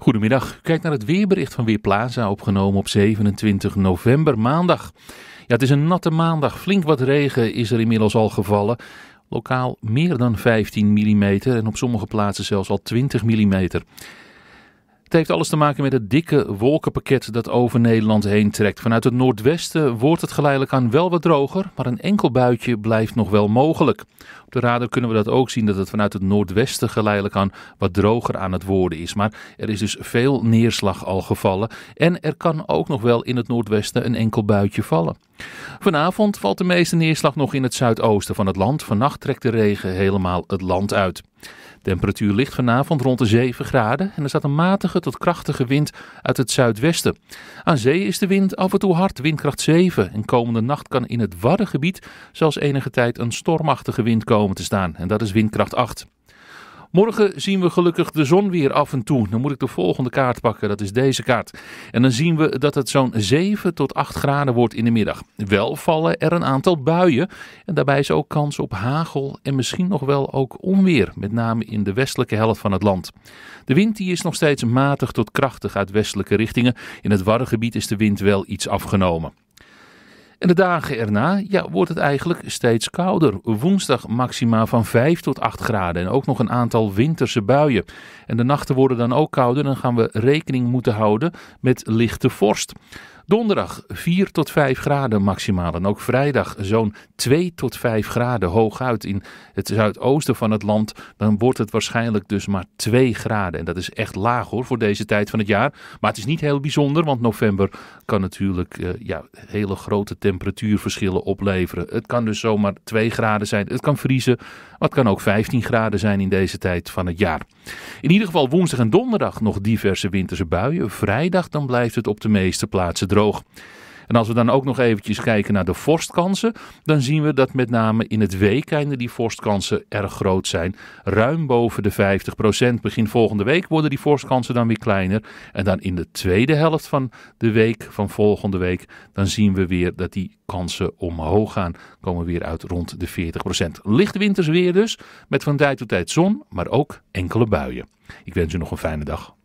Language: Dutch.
Goedemiddag. Kijk naar het weerbericht van Weerplaza, opgenomen op 27 november, maandag. Ja, het is een natte maandag. Flink wat regen is er inmiddels al gevallen. Lokaal meer dan 15 mm en op sommige plaatsen zelfs al 20 mm. Het heeft alles te maken met het dikke wolkenpakket dat over Nederland heen trekt. Vanuit het noordwesten wordt het geleidelijk aan wel wat droger, maar een enkel buitje blijft nog wel mogelijk. Op de radar kunnen we dat ook zien dat het vanuit het noordwesten geleidelijk aan wat droger aan het worden is. Maar er is dus veel neerslag al gevallen en er kan ook nog wel in het noordwesten een enkel buitje vallen. Vanavond valt de meeste neerslag nog in het zuidoosten van het land. Vannacht trekt de regen helemaal het land uit. Temperatuur ligt vanavond rond de 7 graden en er staat een matige tot krachtige wind uit het zuidwesten. Aan zee is de wind af en toe hard, windkracht 7. En komende nacht kan in het Waddengebied zelfs enige tijd een stormachtige wind komen te staan. En dat is windkracht 8. Morgen zien we gelukkig de zon weer af en toe. Dan moet ik de volgende kaart pakken, dat is deze kaart. En dan zien we dat het zo'n 7 tot 8 graden wordt in de middag. Wel vallen er een aantal buien en daarbij is ook kans op hagel en misschien nog wel ook onweer, met name in de westelijke helft van het land. De wind die is nog steeds matig tot krachtig uit westelijke richtingen. In het gebied is de wind wel iets afgenomen. En de dagen erna ja, wordt het eigenlijk steeds kouder. Woensdag maxima van 5 tot 8 graden en ook nog een aantal winterse buien. En de nachten worden dan ook kouder, dan gaan we rekening moeten houden met lichte vorst. Donderdag 4 tot 5 graden maximaal. En ook vrijdag zo'n 2 tot 5 graden hooguit in het zuidoosten van het land. Dan wordt het waarschijnlijk dus maar 2 graden. En dat is echt laag hoor voor deze tijd van het jaar. Maar het is niet heel bijzonder, want november kan natuurlijk eh, ja, hele grote temperatuurverschillen opleveren. Het kan dus zomaar 2 graden zijn. Het kan vriezen. Maar het kan ook 15 graden zijn in deze tijd van het jaar. In ieder geval woensdag en donderdag nog diverse winterse buien. Vrijdag dan blijft het op de meeste plaatsen droog. En als we dan ook nog eventjes kijken naar de vorstkansen, dan zien we dat met name in het weekende die vorstkansen erg groot zijn. Ruim boven de 50%. Begin volgende week worden die vorstkansen dan weer kleiner. En dan in de tweede helft van de week, van volgende week, dan zien we weer dat die kansen omhoog gaan. Komen weer uit rond de 40%. Licht winters weer dus, met van tijd tot tijd zon, maar ook enkele buien. Ik wens u nog een fijne dag.